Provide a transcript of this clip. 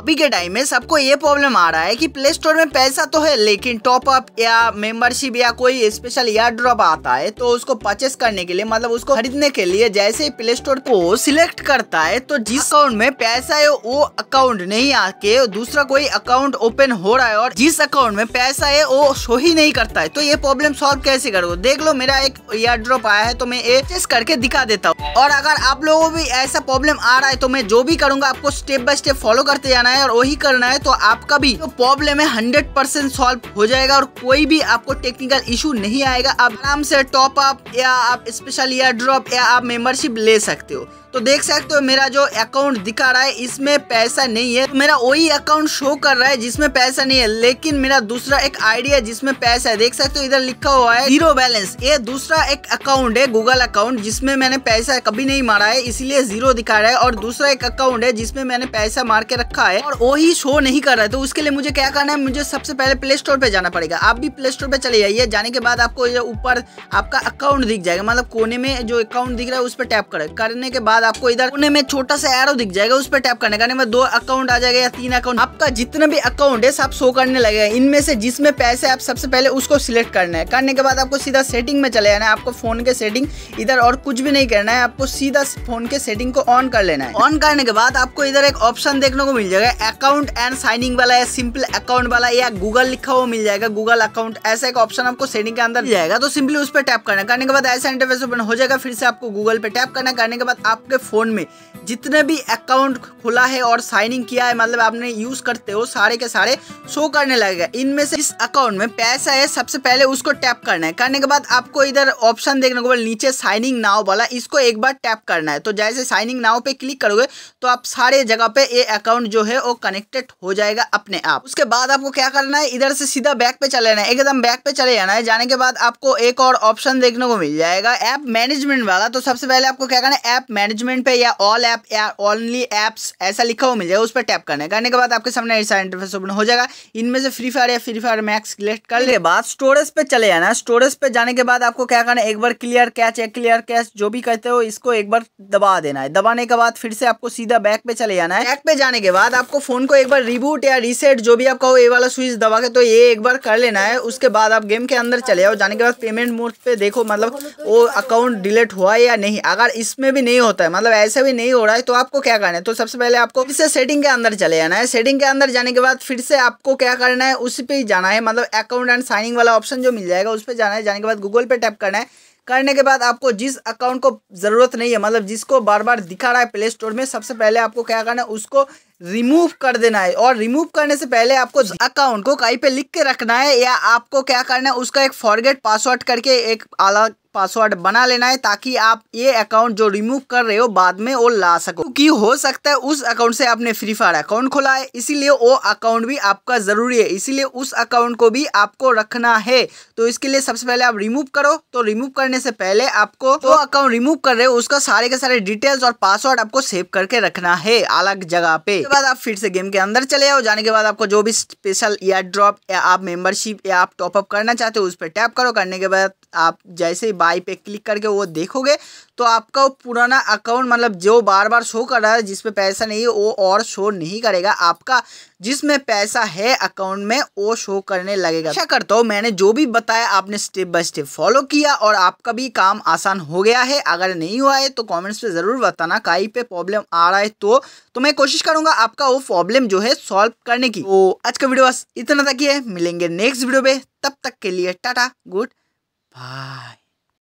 अभी के टाइम में सबको ये प्रॉब्लम आ रहा है कि प्ले स्टोर में पैसा तो है लेकिन टॉप अप या मेंबरशिप या कोई स्पेशल एयर ड्रॉप आता है तो उसको परचेस करने के लिए मतलब उसको खरीदने के लिए जैसे ही प्ले स्टोर को सिलेक्ट करता है तो जिस अकाउंट में पैसा है वो अकाउंट नहीं आके दूसरा कोई अकाउंट ओपन हो रहा है और जिस अकाउंट में पैसा है वो शो ही नहीं करता है तो ये प्रॉब्लम सॉल्व कैसे करो देख लो मेरा एक ईयर ड्रॉप आया है तो मैं ये चेस करके दिखा देता हूँ और अगर आप लोगों भी ऐसा प्रॉब्लम आ रहा है तो मैं जो भी करूंगा आपको स्टेप बाय स्टेप फॉलो करते जाना करना है और वही करना है तो आपका भी प्रॉब्लम है हंड्रेड परसेंट सॉल्व हो जाएगा और कोई भी आपको टेक्निकल इशू नहीं आएगा आप आराम से टॉप अप या आप स्पेशल या ड्रॉप या आप मेंबरशिप ले सकते हो तो देख सकते हो मेरा जो अकाउंट दिखा रहा है इसमें पैसा नहीं है तो मेरा वही अकाउंट शो कर रहा है जिसमें पैसा नहीं है लेकिन मेरा दूसरा एक आईडी है जिसमें पैसा है देख सकते हो इधर लिखा हुआ है जीरो बैलेंस ये दूसरा एक अकाउंट है गूगल अकाउंट जिसमें मैंने पैसा कभी नहीं मारा है इसलिए जीरो दिखा रहा है और दूसरा एक अकाउंट है जिसमें मैंने पैसा मार के रखा है और वो ही शो नहीं कर रहा है तो उसके लिए मुझे क्या करना है मुझे सबसे पहले प्ले स्टोर पे जाना पड़ेगा आप भी प्ले स्टोर पे चले जाइए जाने के बाद आपको ऊपर आपका अकाउंट दिख जाएगा मतलब कोने में जो अकाउंट दिख रहा है उस पर टैप करने के बाद बाद आपको इधर कोने में छोटा सा एरो दिख जाएगा उस पर टैप करने का में दो अकाउंट आ जाएगा या तीन अकाउंट आपका जितना भी अकाउंट है सब शो करने लगेगा इनमें से जिसमें पैसे आप सबसे पहले उसको सिलेक्ट करना है करने के बाद आपको सीधा सेटिंग में चले जाना है आपको फोन के सेटिंग इधर और कुछ भी नहीं करना है आपको सीधा फोन के सेटिंग को ऑन कर लेना है ऑन करने के बाद आपको इधर एक ऑप्शन देखने को मिल जाएगा अकाउंट एंड साइनिंग वाला या सिंपल अकाउंट वाला या गूगल लिखा हुआ मिल जाएगा गूगल अकाउंट ऐसा एक ऑप्शन आपको सेटिंग के अंदर जाएगा तो सिंपली उस पर टैप करना करने के बाद ऐसा इंटरफेस ओपन हो जाएगा फिर से आपको गूगल पे टैप करना करने के बाद आप आपके फ़ोन में जितने भी अकाउंट खुला है और साइनिंग किया है मतलब आपने यूज़ करते हो सारे के सारे शो करने लगेगा इनमें से इस अकाउंट में पैसा है सबसे पहले उसको टैप करना है करने के बाद आपको इधर ऑप्शन देखने को बोले नीचे साइनिंग नाव वाला इसको एक बार टैप करना है तो जैसे साइनिंग नाव पे क्लिक करोगे तो आप सारे जगह पे ये अकाउंट जो है वो कनेक्टेड हो जाएगा अपने आप उसके बाद आपको क्या करना है इधर से सीधा बैक पे चले जाना है एकदम बैक पे चले जाना है जाने के बाद आपको एक और ऑप्शन देखने को मिल जाएगा ऐप मैनेजमेंट वाला तो सबसे पहले आपको क्या करना है ऐप मैनेज मैनेजमेंट पे या ऑल ऐप या ओनली एप्स ऐसा लिखा हुआ मिल जाएगा उस पर टैप करना है करने के बाद आपके सामने ऐसा इंटरफेस ओपन हो जाएगा इनमें से फ्री फायर या फ्री फायर मैक्स सिलेक्ट कर ले बाद स्टोरेज पे चले जाना स्टोरेज पे जाने के बाद आपको क्या करना है एक बार क्लियर कैच या क्लियर कैच जो भी कहते हो इसको एक बार दबा देना है दबाने के बाद फिर से आपको सीधा बैक पे चले जाना है बैक पे जाने के बाद आपको फोन को एक बार रिबूट या रीसेट जो भी आप कहो ये वाला स्विच दबा के तो ये एक बार कर लेना है उसके बाद आप गेम के अंदर चले जाओ जाने के बाद पेमेंट मोड पे देखो मतलब वो अकाउंट डिलीट हुआ है या नहीं अगर इसमें भी नहीं होता है है मतलब ऐसे भी नहीं हो रहा है तो आपको क्या करना है तो सबसे पहले आपको से सेटिंग के अंदर चले जाना है सेटिंग के अंदर जाने के बाद फिर से आपको क्या करना है उस पर जाना है मतलब अकाउंट एंड साइनिंग वाला ऑप्शन जो मिल जाएगा उस पर जाना है जाने के बाद गूगल पे टैप करना है करने के बाद आपको जिस अकाउंट को ज़रूरत नहीं है मतलब जिसको बार बार दिखा रहा है प्ले स्टोर में सबसे पहले आपको क्या करना है उसको रिमूव कर देना है और रिमूव करने से पहले आपको अकाउंट को कहीं पे लिख के रखना है या आपको क्या करना है उसका एक फॉरगेट पासवर्ड करके एक अलग पासवर्ड बना लेना है ताकि आप ये अकाउंट जो रिमूव कर रहे हो बाद में वो ला सको क्योंकि हो सकता है उस अकाउंट से आपने फ्री फायर अकाउंट खोला है इसीलिए वो अकाउंट भी आपका ज़रूरी है इसीलिए उस अकाउंट को भी आपको रखना है तो इसके लिए सबसे पहले आप रिमूव करो तो रिमूव करने से पहले आपको वो तो अकाउंट रिमूव कर रहे हो उसका सारे के सारे डिटेल्स और पासवर्ड आपको सेव करके रखना है अलग जगह पे बाद आप फिर से गेम के अंदर चले आओ जाने के बाद आपको जो भी स्पेशल या ड्रॉप या आप मेंबरशिप या आप टॉपअप करना चाहते हो उस पर टैप करो करने के बाद आप जैसे ही बाई पे क्लिक करके वो देखोगे तो आपका पुराना अकाउंट मतलब जो बार बार शो कर रहा है जिसपे पैसा नहीं है वो और शो नहीं करेगा आपका जिसमें पैसा है अकाउंट में वो शो करने लगेगा अच्छा करता हूँ मैंने जो भी बताया आपने स्टेप बाय स्टेप फॉलो किया और आपका भी काम आसान हो गया है अगर नहीं हुआ है तो कमेंट्स पे ज़रूर बताना कहीं पे प्रॉब्लम आ रहा है तो, तो मैं कोशिश करूँगा आपका वो प्रॉब्लम जो है सॉल्व करने की तो आज का वीडियो बस इतना तक ही है मिलेंगे नेक्स्ट वीडियो में तब तक के लिए टाटा गुड बाय